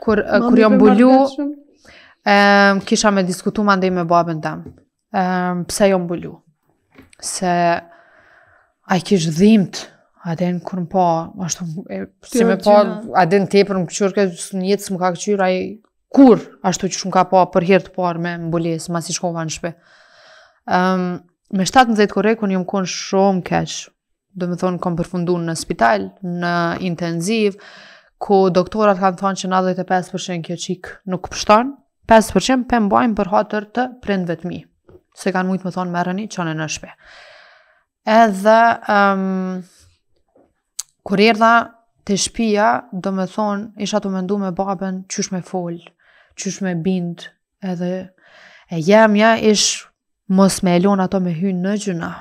kur uh, kur jam bulu ehm kisha me diskutu ndaj me babën tam Ehm pse jam jo bulu? Se ai kish dhimbt A den kur po, ashtu e si më po, a den tepër më kqyr ke ka kqyr ai kur ashtu që shumë ka po për herë të parë me mbulesë, masi shkova në shtëpi. Ëm um, me 17 korrekun jam kon shumë keq. Do të thonë kam përfunduar në spital, në intensiv ku doktorat kanë thonë që 95% kjo qik nuk pështon, 5% për mbajnë për hatër të prindve të mi, se kanë mujtë më thonë mërëni që në në shpe. Edhe, um, kur erda të shpia, do me thonë, isha të mendu me babën, qysh me folë, qysh me bindë, edhe, e jemja ja ish mos me elon ato me hynë në gjuna,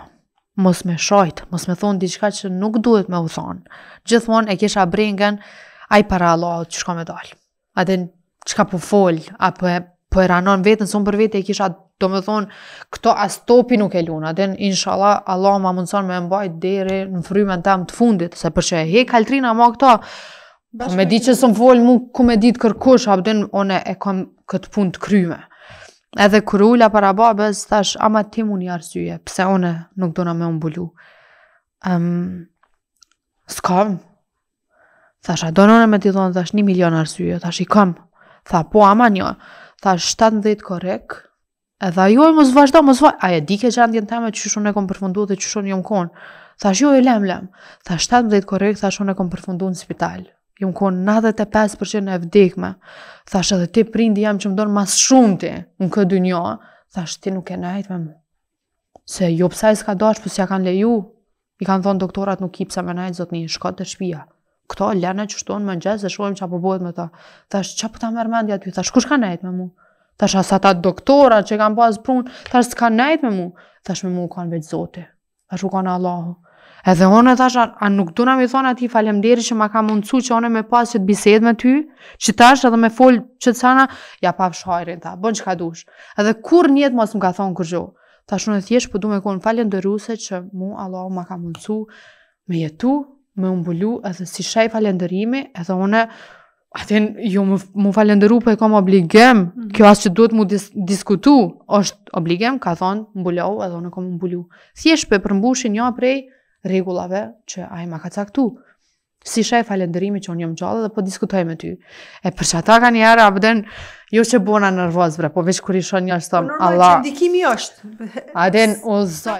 mos me shajtë, mos me thonë diçka që nuk duhet me u thonë. Gjithmonë e kisha brengën, ai para Allah që shka me dalë. Aden, që ka po folë, apo e po e ranon vetën, së për vetë e kisha, do me thonë, këto as topi nuk e luna. Aden, insha Allah, Allah më mundësan me mbajt deri në frymen tam të fundit, se për që e hek altrina ma këto, me di që së më folë, ku me ditë kërkush, apden, one e kam këtë pun të kryme. Edhe kër ulla para babës, thash, ama ti mu një arsye, pse one nuk do në me umbulu. S'ka Thash, a donon me t'i dhonë, thash, një milion arsye, thash, i kam. Tha, po, ama një, thash, 17 korek, edhe jo, e mos vazhdo, mos vazhdo, a e di që janë djenë teme, që shumë e kom përfundu dhe që shumë një më konë. Thash, jo, e lem, lem. Thash, 17 korek, thash, shumë e kom përfundu në spital. Një më konë 95% e vdekme. Thash, edhe ti prindi jam që më donë mas shumë ti, në këtë dy thash, ti nuk e najt me mu. Se, jo, pësaj s'ka dash, pësja po kanë leju, i kanë thonë doktorat nuk kipë sa me najt, zotë një shkot të shpia këto lëna që shtohen më gjatë se shohim çfarë po bëhet me ta. Tash çfarë po ta merr mendja ty? Tash kush ka nejt me mua? Tash asa ta doktora që kam pas prun, tash s'ka nejt me mua. Tash me mua kanë vetë Zoti. Tash u kanë Allahu. Edhe on e tash a nuk do na mi thon aty faleminderit që ma ka mundsu që onë me pas të bisedë me ty, që tash edhe me fol që çana ja pa fshajrin ta. Bën çka dush. Edhe kur në mos më ka thon kurjo. Tash unë thjesht po duam të kon falënderuese që mu, Allahu ma ka mundsu me jetu, me umbulu edhe si shaj falenderimi edhe une atin ju më, më falenderu për po e kom obligem mm -hmm. kjo asë që duhet mu dis diskutu është obligem ka thonë mbulohu edhe une kom umbulu Thjesht për mbushin një aprej regullave që a ma ka caktu si shaj falenderimi që unë jam gjallë dhe po diskutoj me ty e për që ata ka një ara abden Jo që bona nërvoz, bre, po veç kur i shon një ashtë po thëmë, Allah. që ndikimi është. Aden, o zë.